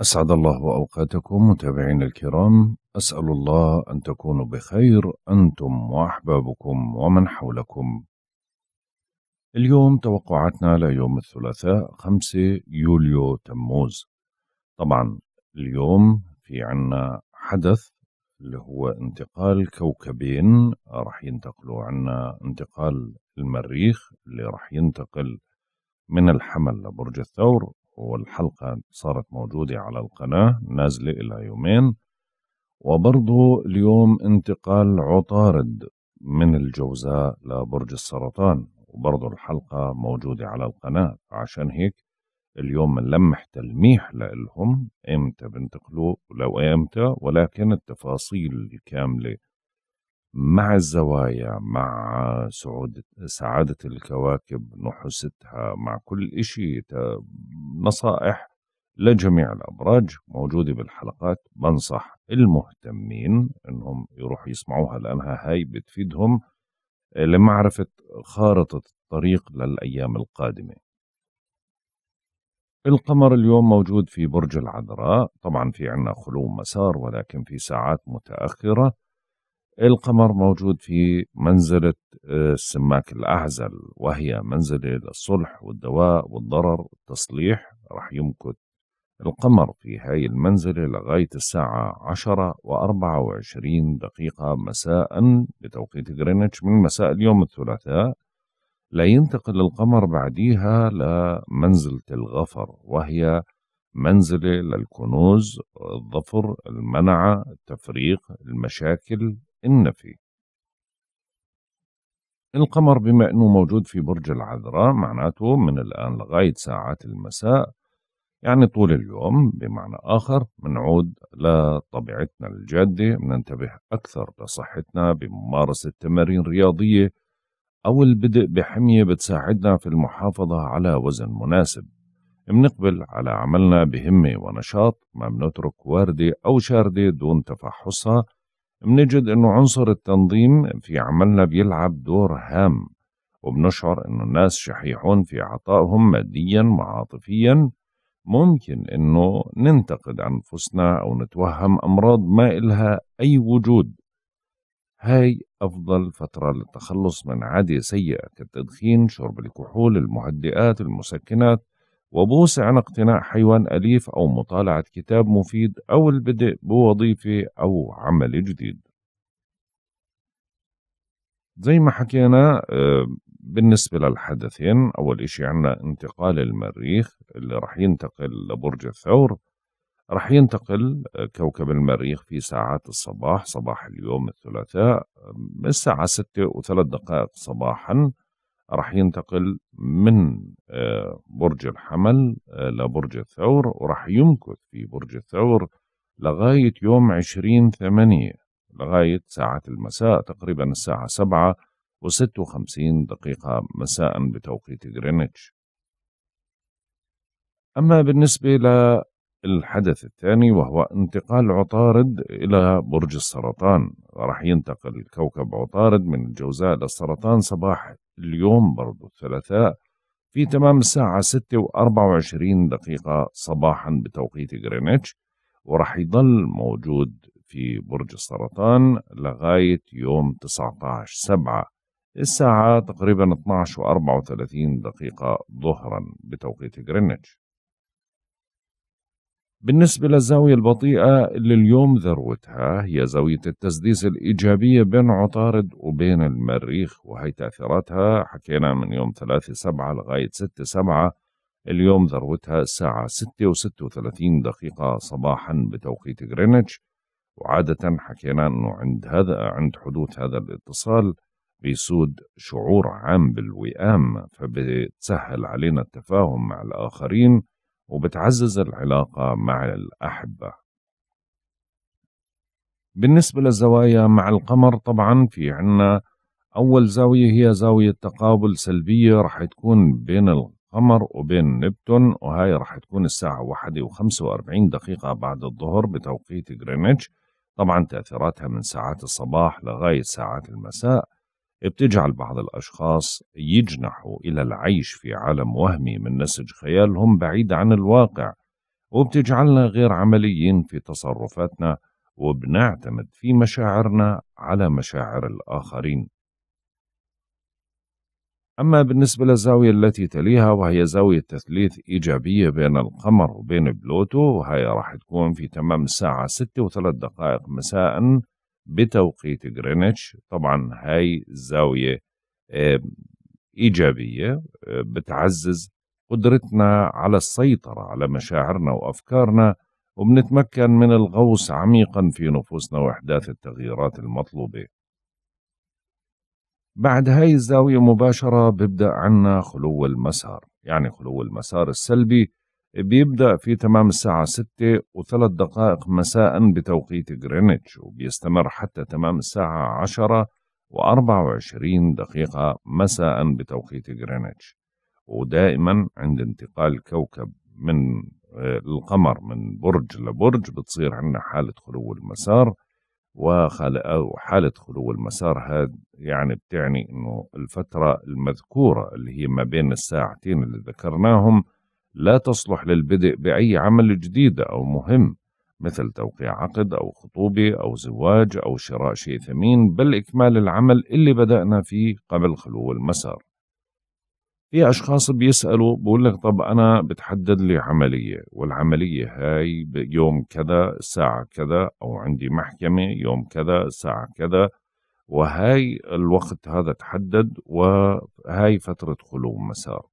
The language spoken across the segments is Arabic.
أسعد الله أوقاتكم متابعينا الكرام أسأل الله أن تكونوا بخير أنتم وأحبابكم ومن حولكم اليوم توقعاتنا ليوم الثلاثاء 5 يوليو تموز طبعا اليوم في عنا حدث اللي هو انتقال كوكبين راح ينتقلوا عنا انتقال المريخ اللي راح ينتقل من الحمل لبرج الثور والحلقة صارت موجودة على القناة نازلة إلى يومين وبرضه اليوم انتقال عطارد من الجوزاء لبرج السرطان وبرضه الحلقة موجودة على القناة عشان هيك اليوم بنلمح تلميح لهم امتى بنتقلوا لو امتى ولكن التفاصيل الكاملة مع الزوايا مع سعود سعادة الكواكب نحوستها مع كل إشي نصائح لجميع الأبراج موجودة بالحلقات بنصح المهتمين أنهم يروحوا يسمعوها لأنها هاي بتفيدهم آه، لمعرفة خارطة الطريق للأيام القادمة القمر اليوم موجود في برج العذراء طبعا في عنا خلو مسار ولكن في ساعات متأخرة القمر موجود في منزلة آه، السماك الأعزل وهي منزلة للصلح والدواء والضرر والتصليح رح يمكث القمر في هاي المنزلة لغاية الساعة عشرة وأربعة وعشرين دقيقة مساء بتوقيت غرينتش من مساء اليوم الثلاثاء لا ينتقل القمر بعديها لمنزلة الغفر وهي منزلة للكنوز الظفر المنعة التفريق المشاكل النفي القمر بما أنه موجود في برج العذراء معناته من الآن لغاية ساعات المساء يعني طول اليوم بمعنى آخر منعود لطبيعتنا الجادة مننتبه أكثر لصحتنا بممارسة تمارين رياضية أو البدء بحمية بتساعدنا في المحافظة على وزن مناسب منقبل على عملنا بهمة ونشاط ما بنترك واردة أو شاردة دون تفحصها بنجد انه عنصر التنظيم في عملنا بيلعب دور هام وبنشعر انه الناس شحيحون في عطائهم ماديا وعاطفيا ممكن انه ننتقد انفسنا او نتوهم امراض ما إلها اي وجود هاي أفضل فترة للتخلص من عادة سيئة كالتدخين شرب الكحول المهدئات المسكنات وبوسع عن اقتناء حيوان أليف أو مطالعة كتاب مفيد أو البدء بوظيفة أو عمل جديد زي ما حكينا آه، بالنسبة للحدثين أول إشي عنا انتقال المريخ اللي رح ينتقل لبرج الثور رح ينتقل آه، كوكب المريخ في ساعات الصباح صباح اليوم الثلاثاء آه، الساعة ستة وثلاث دقائق صباحاً راح ينتقل من آه، برج الحمل آه، لبرج الثور وراح يمكث في برج الثور لغاية يوم عشرين ثمانية لغاية ساعة المساء تقريبا الساعة سبعة وست وخمسين دقيقة مساء بتوقيت غرينتش أما بالنسبة للحدث الثاني وهو انتقال عطارد إلى برج السرطان راح ينتقل كوكب عطارد من الجوزاء للسرطان صباح اليوم برضو الثلاثاء في تمام الساعة 6 و 24 دقيقة صباحا بتوقيت غرينتش ورح يضل موجود في برج السرطان لغاية يوم 19 سبعة الساعة تقريبا 12 و 34 دقيقة ظهرا بتوقيت غرينتش بالنسبة للزاوية البطيئة اللي اليوم ذروتها هي زاوية التسديس الإيجابية بين عطارد وبين المريخ وهي تأثيراتها حكينا من يوم 3 سبعة لغاية 6 سبعة اليوم ذروتها الساعة 6.36 دقيقة صباحا بتوقيت غرينتش وعادة حكينا أنه عند هذا عند حدوث هذا الاتصال بيسود شعور عام بالوئام فبتسهل علينا التفاهم مع الآخرين وبتعزز العلاقة مع الأحبة بالنسبة للزوايا مع القمر طبعا في عنا أول زاوية هي زاوية تقابل سلبية رح تكون بين القمر وبين نبتون وهاي رح تكون الساعة واحدة وخمسة وأربعين دقيقة بعد الظهر بتوقيت جرينتش طبعا تأثيراتها من ساعات الصباح لغاية ساعات المساء بتجعل بعض الأشخاص يجنحوا إلى العيش في عالم وهمي من نسج خيالهم بعيد عن الواقع وبتجعلنا غير عمليين في تصرفاتنا وبنعتمد في مشاعرنا على مشاعر الآخرين أما بالنسبة للزاوية التي تليها وهي زاوية تثليث إيجابية بين القمر وبين بلوتو وهي راح تكون في تمام الساعة 6 و3 دقائق مساء بتوقيت غرينتش طبعا هاي زاوية آه، إيجابية آه، بتعزز قدرتنا على السيطرة على مشاعرنا وأفكارنا وبنتمكن من الغوص عميقا في نفوسنا وإحداث التغييرات المطلوبة بعد هاي الزاوية مباشرة ببدأ عنا خلو المسار يعني خلو المسار السلبي بيبدأ في تمام الساعة 6 وثلاث دقائق مساء بتوقيت غرينتش وبيستمر حتى تمام الساعة 10 و24 دقيقة مساء بتوقيت غرينتش ودائما عند انتقال كوكب من آه، القمر من برج لبرج بتصير عندنا حالة خلو المسار وحالة خلو المسار هذا يعني بتعني أنه الفترة المذكورة اللي هي ما بين الساعتين اللي ذكرناهم لا تصلح للبدء بأي عمل جديد أو مهم مثل توقيع عقد أو خطوبة أو زواج أو شراء شيء ثمين بل إكمال العمل اللي بدأنا فيه قبل خلو المسار في أشخاص بيسألوا بقول لك طب أنا بتحدد لي عملية والعملية هاي يوم كذا الساعة كذا أو عندي محكمة يوم كذا الساعة كذا وهاي الوقت هذا تحدد وهاي فترة خلو مسار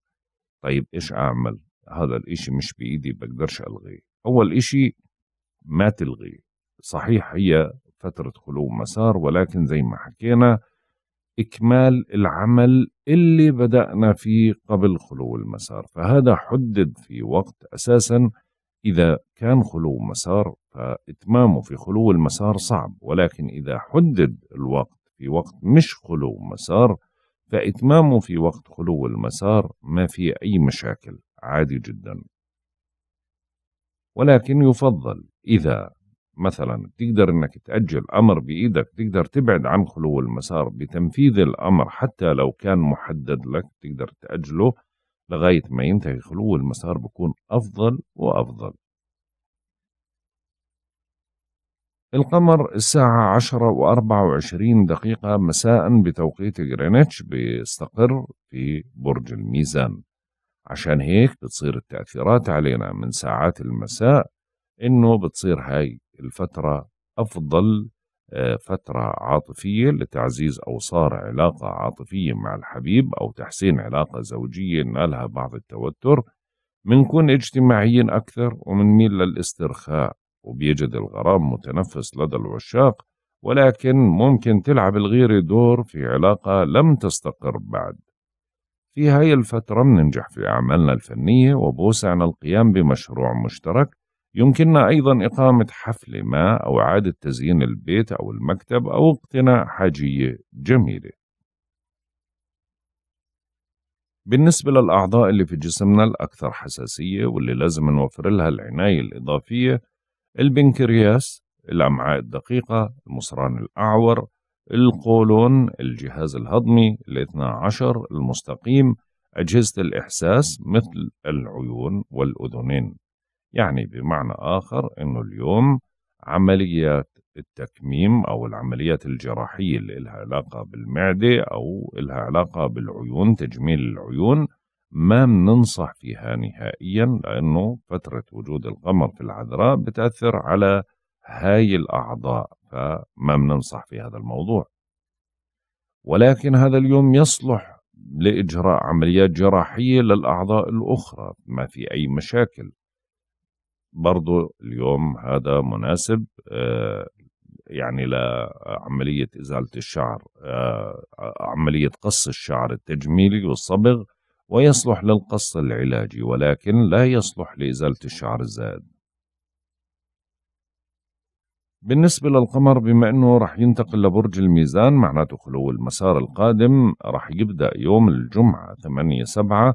طيب إيش أعمل هذا الإشي مش بإيدي بقدرش ألغيه أول إشي ما تلغي صحيح هي فترة خلو مسار ولكن زي ما حكينا إكمال العمل اللي بدأنا فيه قبل خلو المسار فهذا حدد في وقت أساسا إذا كان خلو مسار فإتمامه في خلو المسار صعب ولكن إذا حدد الوقت في وقت مش خلو مسار فإتمامه في وقت خلو المسار ما في أي مشاكل عادي جدا ولكن يفضل إذا مثلا تقدر انك تأجل امر بايدك تقدر تبعد عن خلو المسار بتنفيذ الامر حتى لو كان محدد لك تقدر تأجله لغاية ما ينتهي خلو المسار بكون افضل وافضل القمر الساعة عشرة وأربعة وعشرين دقيقة مساء بتوقيت غرينتش بيستقر في برج الميزان عشان هيك بتصير التأثيرات علينا من ساعات المساء إنه بتصير هاي الفترة أفضل آه، فترة عاطفية لتعزيز أو صار علاقة عاطفية مع الحبيب أو تحسين علاقة زوجية نالها بعض التوتر منكون اجتماعيين أكثر ومنميل للاسترخاء وبيجد الغرام متنفس لدى العشاق ولكن ممكن تلعب الغيرة دور في علاقة لم تستقر بعد في هاي الفترة بننجح في أعمالنا الفنية وبوسعنا القيام بمشروع مشترك يمكننا أيضا إقامة حفلة ما أو إعادة تزيين البيت أو المكتب أو اقتناء حاجية جميلة بالنسبة للأعضاء اللي في جسمنا الأكثر حساسية واللي لازم نوفر لها العناية الإضافية البنكرياس الأمعاء الدقيقة المصران الأعور القولون الجهاز الهضمي الاثنى عشر المستقيم أجهزة الإحساس مثل العيون والأذنين يعني بمعنى آخر أنه اليوم عمليات التكميم أو العمليات الجراحية اللي لها علاقة بالمعدة أو لها علاقة بالعيون تجميل العيون ما بننصح فيها نهائيا لأنه فترة وجود القمر في العذراء بتأثر على هاي الأعضاء فما بننصح في هذا الموضوع ولكن هذا اليوم يصلح لإجراء عمليات جراحية للأعضاء الأخرى ما في أي مشاكل برضو اليوم هذا مناسب آه، يعني لعملية إزالة الشعر آه، عملية قص الشعر التجميلي والصبغ ويصلح للقص العلاجي ولكن لا يصلح لإزالة الشعر الزائد بالنسبة للقمر بما أنه رح ينتقل لبرج الميزان معناته خلو المسار القادم رح يبدأ يوم الجمعة 8 7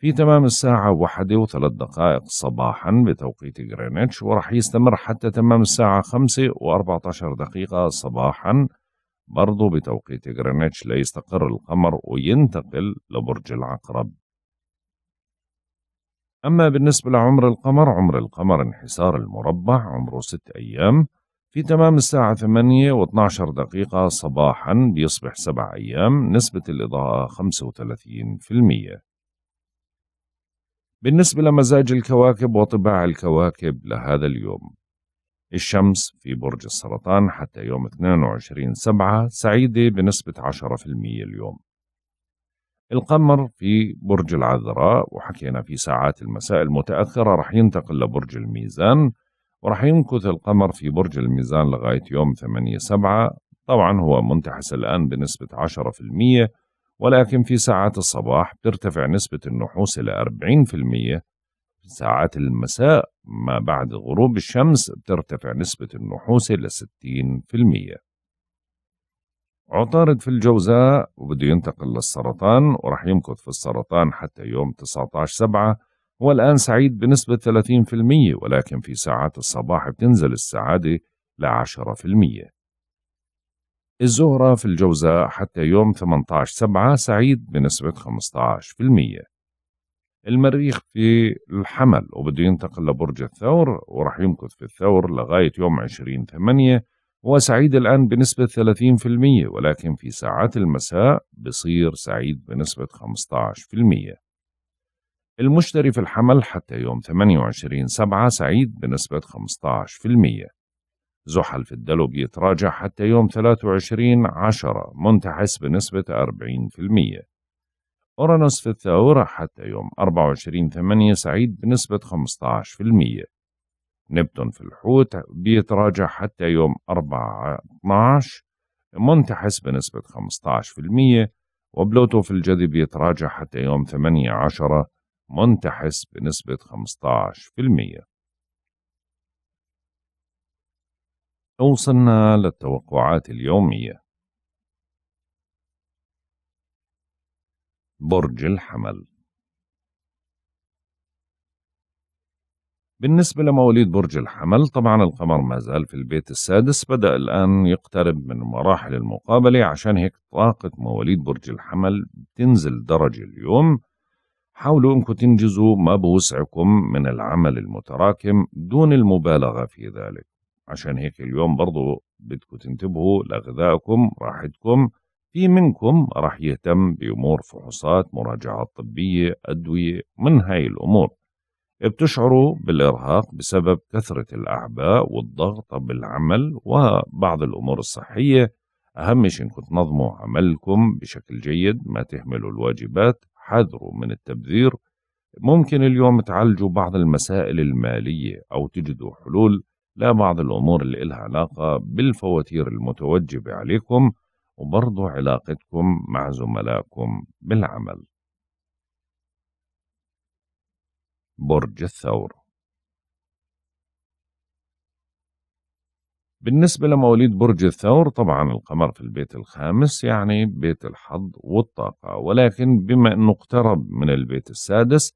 في تمام الساعة واحدة وثلاث دقائق صباحا بتوقيت غرينتش ورح يستمر حتى تمام الساعة خمسة وأربعة عشر دقيقة صباحا برضو بتوقيت غرينتش ليستقر القمر وينتقل لبرج العقرب أما بالنسبة لعمر القمر عمر القمر انحسار المربع عمره ست أيام في تمام الساعة 8 و 12 دقيقة صباحا بيصبح سبع أيام نسبة الإضاءة 35% بالنسبة لمزاج الكواكب وطباع الكواكب لهذا اليوم الشمس في برج السرطان حتى يوم 22 سبعة سعيدة بنسبة 10% اليوم القمر في برج العذراء وحكينا في ساعات المساء المتأخرة رح ينتقل لبرج الميزان وراح يمكث القمر في برج الميزان لغاية يوم 8 سبعة طبعا هو منتحس الآن بنسبة 10% ولكن في ساعات الصباح بترتفع نسبة النحوس إلى 40% في ساعات المساء ما بعد غروب الشمس بترتفع نسبة النحوس إلى 60% عطارد في الجوزاء وبده ينتقل للسرطان وراح يمكث في السرطان حتى يوم 19 سبعة هو الآن سعيد بنسبة 30% ولكن في ساعات الصباح بتنزل السعادة ل 10% الزهرة في الجوزاء حتى يوم 18 سبعة سعيد بنسبة 15% المريخ في الحمل وبده ينتقل لبرج الثور ورح يمكث في الثور لغاية يوم 20 8 سعيد الآن بنسبة 30% ولكن في ساعات المساء بصير سعيد بنسبة 15% المشتري في الحمل حتى يوم 28 سبعة سعيد بنسبة 15% زحل في الدلو بيتراجع حتى يوم 23 عشرة منتحس بنسبة 40% أورانوس في الثورة حتى يوم 24 ثمانية سعيد بنسبة 15% نبتون في الحوت بيتراجع حتى يوم 4 12 منتحس بنسبة 15% وبلوتو في الجدي بيتراجع حتى يوم 8 10 منتحس بنسبة 15% وصلنا للتوقعات اليومية برج الحمل بالنسبة لمواليد برج الحمل طبعا القمر ما زال في البيت السادس بدأ الآن يقترب من مراحل المقابلة عشان هيك طاقة مواليد برج الحمل بتنزل درجة اليوم حاولوا أنكم تنجزوا ما بوسعكم من العمل المتراكم دون المبالغة في ذلك عشان هيك اليوم برضو بدكم تنتبهوا لغذائكم راحتكم في منكم راح يهتم بأمور فحوصات مراجعات طبية أدوية من هاي الأمور بتشعروا بالإرهاق بسبب كثرة الأعباء والضغط بالعمل وبعض الأمور الصحية أهم شيء إنكم تنظموا عملكم بشكل جيد ما تهملوا الواجبات حذروا من التبذير ممكن اليوم تعالجوا بعض المسائل المالية أو تجدوا حلول لبعض الأمور اللي إلها علاقة بالفواتير المتوجبة عليكم وبرضو علاقتكم مع زملائكم بالعمل برج الثور بالنسبة لمواليد برج الثور طبعا القمر في البيت الخامس يعني بيت الحظ والطاقة ولكن بما أنه اقترب من البيت السادس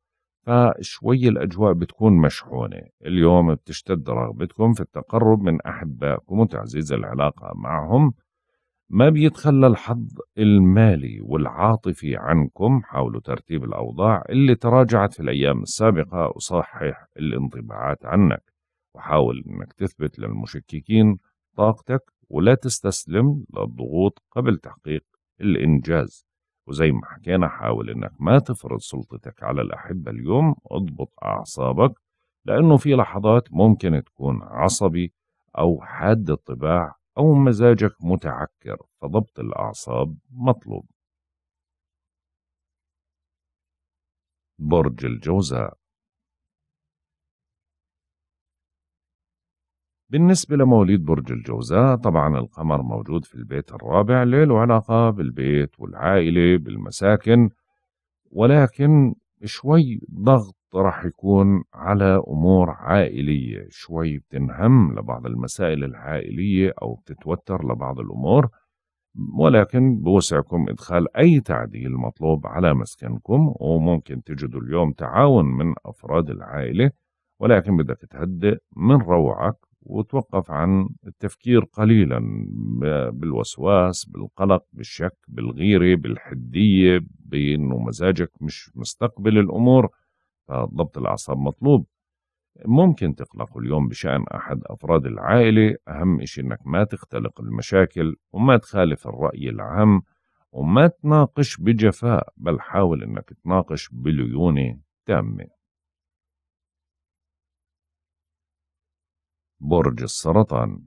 فشوي الأجواء بتكون مشحونة اليوم بتشتد رغبتكم في التقرب من أحبائكم وتعزيز العلاقة معهم ما بيتخلى الحظ المالي والعاطفي عنكم حاولوا ترتيب الأوضاع اللي تراجعت في الأيام السابقة وصحح الانطباعات عنك وحاول انك تثبت للمشككين طاقتك ولا تستسلم للضغوط قبل تحقيق الانجاز وزي ما حكينا حاول انك ما تفرض سلطتك على الاحبه اليوم اضبط اعصابك لانه في لحظات ممكن تكون عصبي او حاد الطباع او مزاجك متعكر فضبط الاعصاب مطلوب برج الجوزاء بالنسبة لمواليد برج الجوزاء طبعا القمر موجود في البيت الرابع له علاقة بالبيت والعائلة بالمساكن ولكن شوي ضغط راح يكون على أمور عائلية شوي بتنهم لبعض المسائل العائلية أو بتتوتر لبعض الأمور ولكن بوسعكم إدخال أي تعديل مطلوب على مسكنكم وممكن تجدوا اليوم تعاون من أفراد العائلة ولكن بدك تهدئ من روعك وتوقف عن التفكير قليلا بالوسواس بالقلق بالشك بالغيرة بالحدية بأنه مزاجك مش مستقبل الأمور فضبط الأعصاب مطلوب ممكن تقلق اليوم بشأن أحد أفراد العائلة أهم إشي أنك ما تختلق المشاكل وما تخالف الرأي العام وما تناقش بجفاء بل حاول أنك تناقش بليونة تامة برج السرطان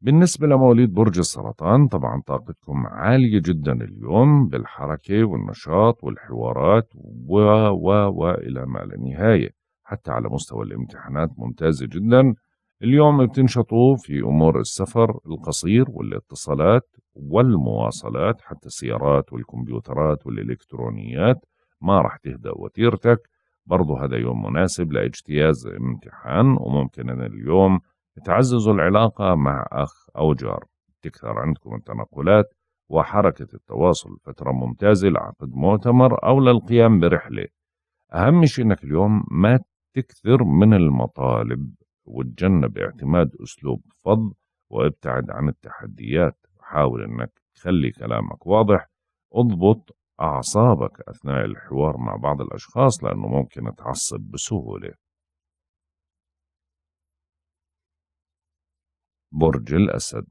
بالنسبة لمواليد برج السرطان طبعا طاقتكم عالية جدا اليوم بالحركة والنشاط والحوارات و و وإلى ما لا نهاية حتى على مستوى الامتحانات ممتازة جدا اليوم بتنشطوا في أمور السفر القصير والاتصالات والمواصلات حتى السيارات والكمبيوترات والإلكترونيات ما راح تهدأ وتيرتك برضه هذا يوم مناسب لاجتياز امتحان وممكن أن اليوم تعززوا العلاقة مع أخ أو جار تكثر عندكم التنقلات وحركة التواصل فترة ممتازة لعقد مؤتمر أو للقيام برحلة أهم شيء أنك اليوم ما تكثر من المطالب وتجنب اعتماد أسلوب فض وابتعد عن التحديات حاول أنك تخلي كلامك واضح اضبط أعصابك أثناء الحوار مع بعض الأشخاص لأنه ممكن تعصب بسهولة برج الأسد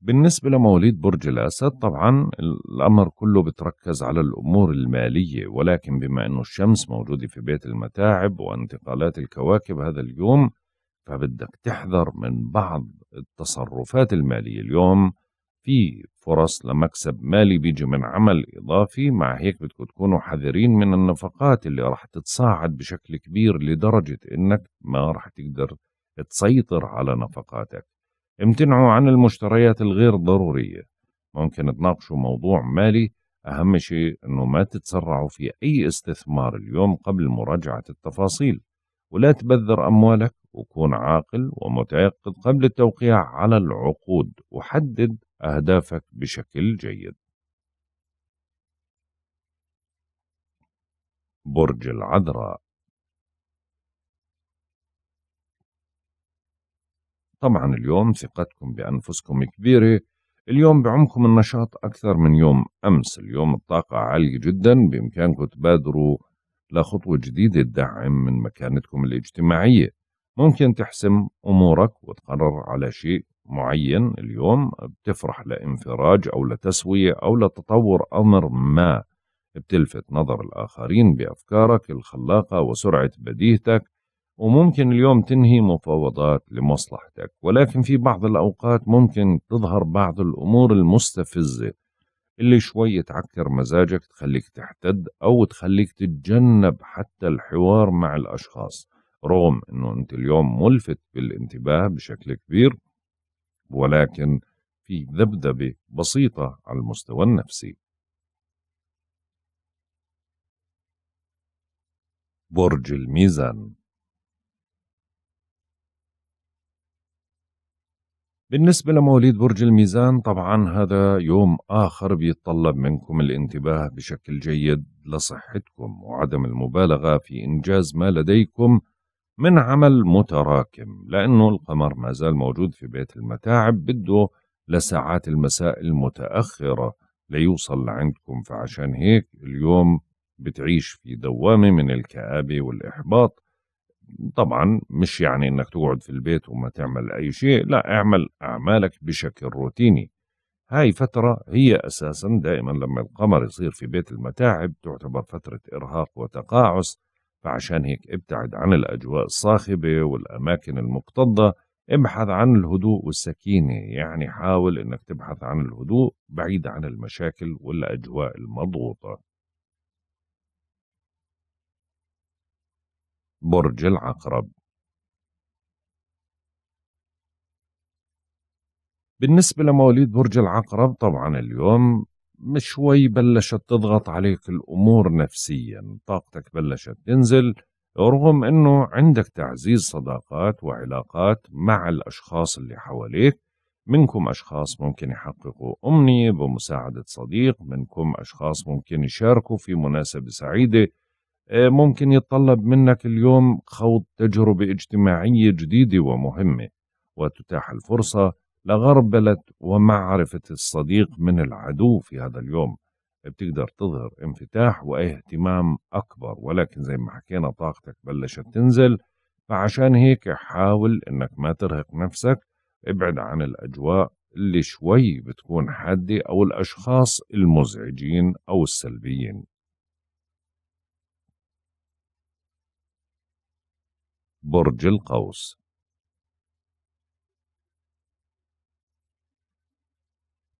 بالنسبة لمواليد برج الأسد طبعا الأمر كله بتركز على الأمور المالية ولكن بما أنه الشمس موجودة في بيت المتاعب وانتقالات الكواكب هذا اليوم فبدك تحذر من بعض التصرفات المالية اليوم في فرص لمكسب مالي بيجي من عمل إضافي مع هيك بدكم تكونوا حذرين من النفقات اللي راح تتصاعد بشكل كبير لدرجة إنك ما راح تقدر تسيطر على نفقاتك امتنعوا عن المشتريات الغير ضرورية ممكن تناقشوا موضوع مالي أهم شيء أنه ما تتسرعوا في أي استثمار اليوم قبل مراجعة التفاصيل ولا تبذر أموالك وكون عاقل ومتيقظ قبل التوقيع على العقود وحدد أهدافك بشكل جيد برج العذراء طبعا اليوم ثقتكم بأنفسكم كبيرة اليوم بعمكم النشاط أكثر من يوم أمس اليوم الطاقة عالية جدا بإمكانكم تبادروا لخطوة جديدة تدعم من مكانتكم الاجتماعية ممكن تحسم امورك وتقرر على شيء معين اليوم بتفرح لانفراج او لتسويه او لتطور امر ما بتلفت نظر الاخرين بافكارك الخلاقه وسرعه بديهتك وممكن اليوم تنهي مفاوضات لمصلحتك ولكن في بعض الأوقات ممكن تظهر بعض الأمور المستفزة اللي شوي تعكر مزاجك تخليك تحتد أو تخليك تتجنب حتى الحوار مع الأشخاص رغم انه انت اليوم ملفت بالانتباه بشكل كبير ولكن في ذبذبه بسيطه على المستوى النفسي برج الميزان بالنسبة لمواليد برج الميزان طبعا هذا يوم آخر بيتطلب منكم الانتباه بشكل جيد لصحتكم وعدم المبالغة في إنجاز ما لديكم من عمل متراكم لأنه القمر ما زال موجود في بيت المتاعب بده لساعات المساء المتأخرة ليوصل لعندكم فعشان هيك اليوم بتعيش في دوامة من الكآبة والإحباط طبعا مش يعني انك تقعد في البيت وما تعمل اي شيء لا اعمل اعمالك بشكل روتيني هاي فترة هي اساسا دائما لما القمر يصير في بيت المتاعب تعتبر فترة ارهاق وتقاعس فعشان هيك ابتعد عن الأجواء الصاخبة والأماكن المكتظة ابحث عن الهدوء والسكينة يعني حاول انك تبحث عن الهدوء بعيد عن المشاكل والأجواء المضغوطة برج العقرب بالنسبة لمواليد برج العقرب طبعا اليوم شوي بلشت تضغط عليك الأمور نفسيا طاقتك بلشت تنزل رغم أنه عندك تعزيز صداقات وعلاقات مع الأشخاص اللي حواليك منكم أشخاص ممكن يحققوا أمنية بمساعدة صديق منكم أشخاص ممكن يشاركوا في مناسبة سعيدة آه، ممكن يتطلب منك اليوم خوض تجربة اجتماعية جديدة ومهمة وتتاح الفرصة لغربلة ومعرفة الصديق من العدو في هذا اليوم بتقدر تظهر انفتاح واهتمام أكبر ولكن زي ما حكينا طاقتك بلشت تنزل فعشان هيك حاول إنك ما ترهق نفسك ابعد عن الأجواء اللي شوي بتكون حادة أو الأشخاص المزعجين أو السلبيين برج القوس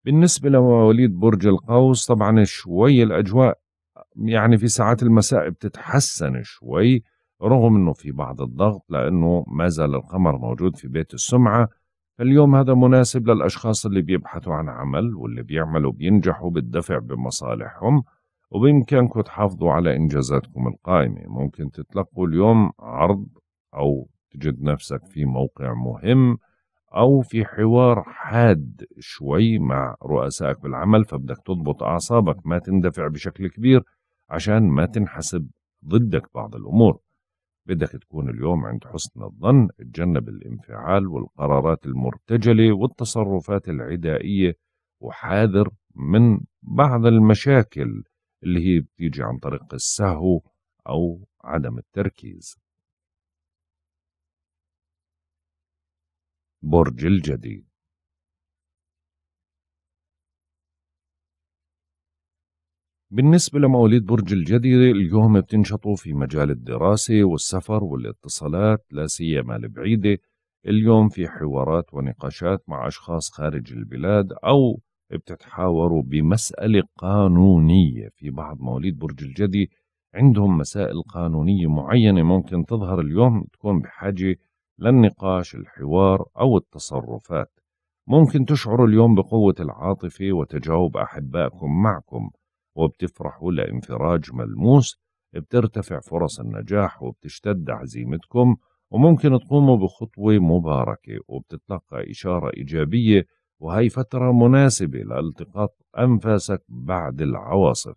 بالنسبة لمواليد برج القوس طبعا شوي الأجواء يعني في ساعات المساء بتتحسن شوي رغم أنه في بعض الضغط لأنه ما زال القمر موجود في بيت السمعة فاليوم هذا مناسب للأشخاص اللي بيبحثوا عن عمل واللي بيعملوا بينجحوا بالدفع بمصالحهم وبإمكانكم تحافظوا على إنجازاتكم القائمة ممكن تتلقوا اليوم عرض أو تجد نفسك في موقع مهم او في حوار حاد شوي مع رؤسائك بالعمل فبدك تضبط اعصابك ما تندفع بشكل كبير عشان ما تنحسب ضدك بعض الامور بدك تكون اليوم عند حسن الظن تجنب الانفعال والقرارات المرتجله والتصرفات العدائيه وحاذر من بعض المشاكل اللي هي بتيجي عن طريق السهو او عدم التركيز برج الجدي بالنسبة لمواليد برج الجدي اليوم بتنشطوا في مجال الدراسة والسفر والاتصالات لا سيما البعيدة اليوم في حوارات ونقاشات مع أشخاص خارج البلاد أو بتتحاوروا بمسألة قانونية في بعض مواليد برج الجدي عندهم مسائل قانونية معينة ممكن تظهر اليوم تكون بحاجة للنقاش الحوار أو التصرفات ممكن تشعر اليوم بقوة العاطفة وتجاوب أحبائكم معكم وبتفرحوا لانفراج ملموس بترتفع فرص النجاح وبتشتد عزيمتكم وممكن تقوموا بخطوة مباركة وبتتلقى إشارة إيجابية وهي فترة مناسبة لالتقاط أنفاسك بعد العواصف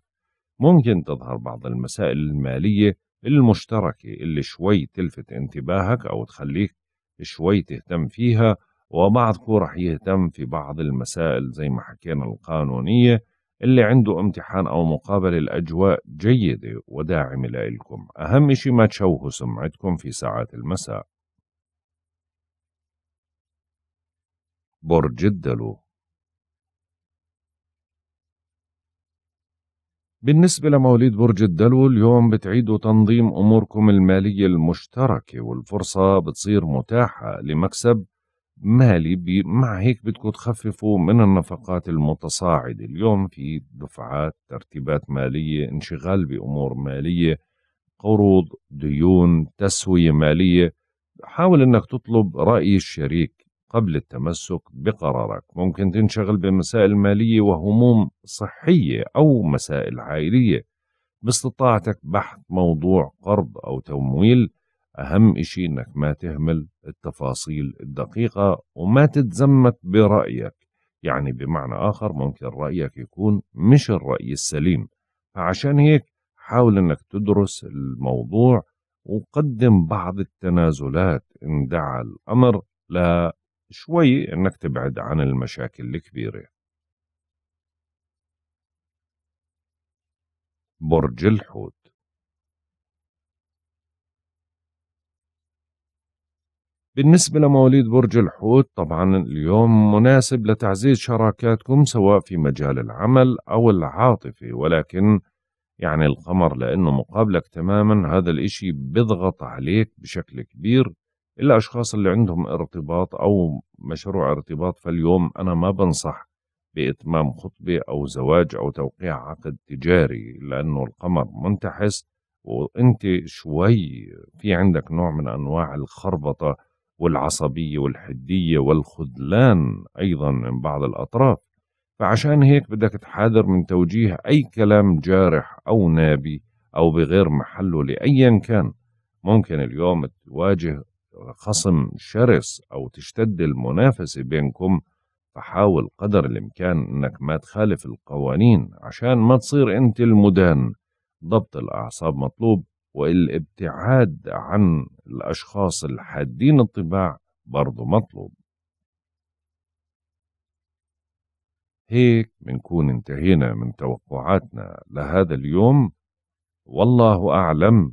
ممكن تظهر بعض المسائل المالية المشتركة اللي شوي تلفت انتباهك أو تخليك شوي تهتم فيها وبعضكم رح يهتم في بعض المسائل زي ما حكينا القانونية اللي عنده امتحان أو مقابلة الأجواء جيدة وداعمة لإلكم أهم إشي ما تشوهوا سمعتكم في ساعات المساء برج الدلو بالنسبة لمواليد برج الدلو اليوم بتعيدوا تنظيم أموركم المالية المشتركة والفرصة بتصير متاحة لمكسب مالي مع هيك بدكم تخففوا من النفقات المتصاعدة اليوم في دفعات ترتيبات مالية انشغال بأمور مالية قروض ديون تسوية مالية حاول انك تطلب رأي الشريك قبل التمسك بقرارك ممكن تنشغل بمسائل مالية وهموم صحية أو مسائل عائلية باستطاعتك بحث موضوع قرض أو تمويل أهم إشي إنك ما تهمل التفاصيل الدقيقة وما تتزمت برأيك يعني بمعنى آخر ممكن رأيك يكون مش الرأي السليم فعشان هيك حاول إنك تدرس الموضوع وقدم بعض التنازلات إن دعا الأمر لا شوي انك تبعد عن المشاكل الكبيره برج الحوت بالنسبة لمواليد برج الحوت طبعا اليوم مناسب لتعزيز شراكاتكم سواء في مجال العمل أو العاطفي ولكن يعني القمر لأنه مقابلك تماما هذا الإشي بضغط عليك بشكل كبير الأشخاص اللي عندهم ارتباط أو مشروع ارتباط فاليوم أنا ما بنصح بإتمام خطبة أو زواج أو توقيع عقد تجاري لأنه القمر منتحس وأنت شوي في عندك نوع من أنواع الخربطة والعصبية والحدية والخذلان أيضا من بعض الأطراف فعشان هيك بدك تحاذر من توجيه أي كلام جارح أو نابي أو بغير محله لأيا كان ممكن اليوم تواجه خصم شرس أو تشتد المنافسة بينكم فحاول قدر الإمكان إنك ما تخالف القوانين عشان ما تصير أنت المدان ضبط الأعصاب مطلوب والابتعاد عن الأشخاص الحادين الطباع برضو مطلوب هيك بنكون انتهينا من توقعاتنا لهذا اليوم والله أعلم